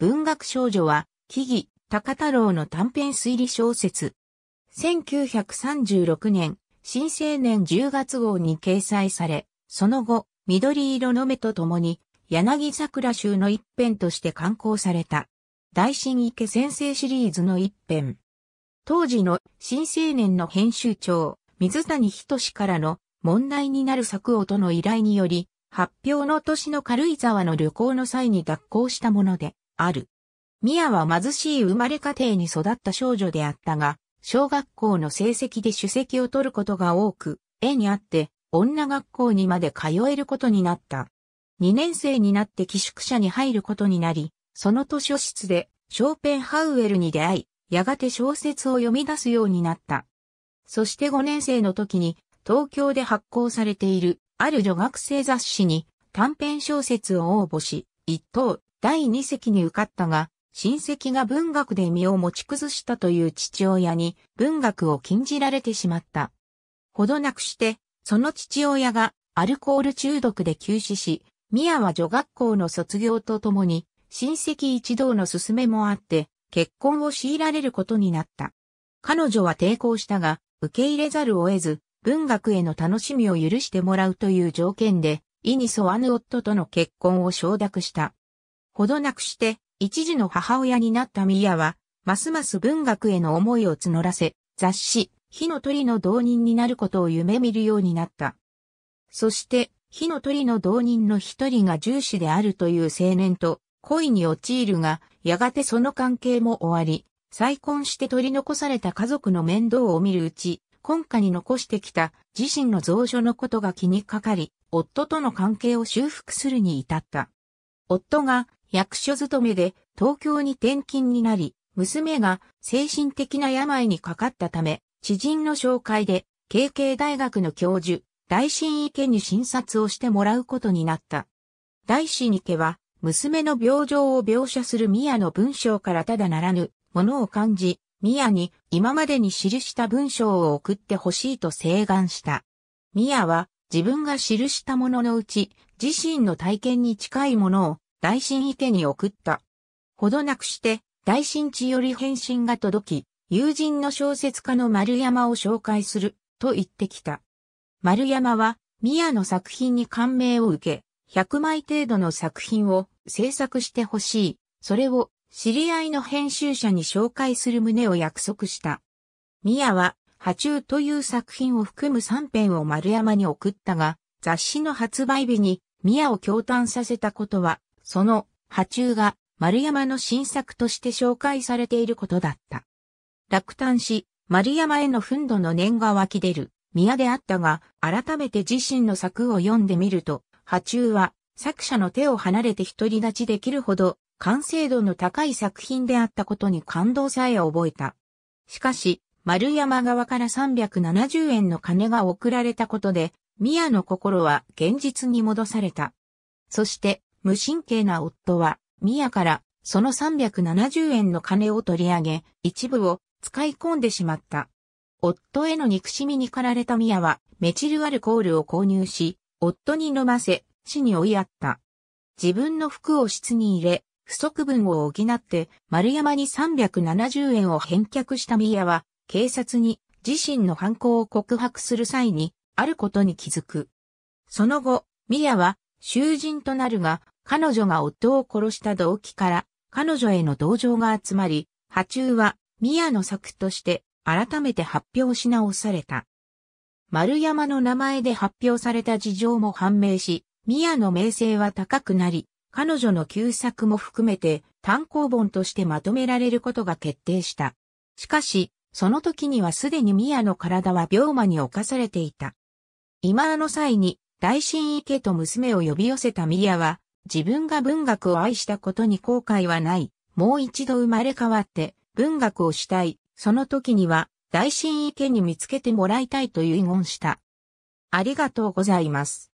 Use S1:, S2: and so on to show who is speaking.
S1: 文学少女は、木々、高太郎の短編推理小説。1936年、新青年10月号に掲載され、その後、緑色の目と共に、柳桜集の一編として刊行された。大新池先生シリーズの一編。当時の新青年の編集長、水谷仁からの問題になる作をとの依頼により、発表の年の軽井沢の旅行の際に脱行したもので、ある。ミアは貧しい生まれ家庭に育った少女であったが、小学校の成績で首席を取ることが多く、絵にあって、女学校にまで通えることになった。2年生になって寄宿舎に入ることになり、その図書室でショーペンハウエルに出会い、やがて小説を読み出すようになった。そして5年生の時に東京で発行されているある女学生雑誌に短編小説を応募し、一等、第二席に受かったが、親戚が文学で身を持ち崩したという父親に文学を禁じられてしまった。ほどなくして、その父親がアルコール中毒で急死し、宮は女学校の卒業とともに、親戚一同の勧めもあって、結婚を強いられることになった。彼女は抵抗したが、受け入れざるを得ず、文学への楽しみを許してもらうという条件で、意に沿わぬ夫との結婚を承諾した。ほどなくして、一時の母親になったミヤは、ますます文学への思いを募らせ、雑誌、火の鳥の同人になることを夢見るようになった。そして、火の鳥の同人の一人が重視であるという青年と恋に陥るが、やがてその関係も終わり、再婚して取り残された家族の面倒を見るうち、今家に残してきた自身の蔵書のことが気にかかり、夫との関係を修復するに至った。夫が役所勤めで東京に転勤になり、娘が精神的な病にかかったため、知人の紹介で、経慶大学の教授、大神池に診察をしてもらうことになった。大神池は、娘の病状を描写する宮の文章からただならぬものを感じ、宮に今までに記した文章を送ってほしいと請願した。宮は自分が記したもののうち、自身の体験に近いものを大神池に送った。ほどなくして、大神地より返信が届き、友人の小説家の丸山を紹介する、と言ってきた。丸山は、宮の作品に感銘を受け、100枚程度の作品を制作してほしい。それを知り合いの編集者に紹介する旨を約束した。宮は波中という作品を含む3編を丸山に送ったが、雑誌の発売日に宮を驚嘆させたことは、その波中が丸山の新作として紹介されていることだった。落胆し、丸山への憤怒の念が湧き出る宮であったが、改めて自身の作を読んでみると、波中は作者の手を離れて独り立ちできるほど完成度の高い作品であったことに感動さえ覚えた。しかし、丸山側から370円の金が送られたことで、宮の心は現実に戻された。そして、無神経な夫は、宮からその370円の金を取り上げ、一部を使い込んでしまった。夫への憎しみに駆られた宮は、メチルアルコールを購入し、夫に飲ませ、死に追いやった。自分の服を室に入れ、不足分を補って、丸山に370円を返却した宮は、警察に自身の犯行を告白する際に、あることに気づく。その後、ミアは囚人となるが、彼女が夫を殺した動機から、彼女への同情が集まり、波中はミアの作として改めて発表し直された。丸山の名前で発表された事情も判明し、ミアの名声は高くなり、彼女の旧作も含めて単行本としてまとめられることが決定した。しかし、その時にはすでに宮の体は病魔に侵されていた。今の際に、大神池と娘を呼び寄せた宮は、自分が文学を愛したことに後悔はない。もう一度生まれ変わって文学をしたい。その時には大神池に見つけてもらいたいと遺言した。ありがとうございます。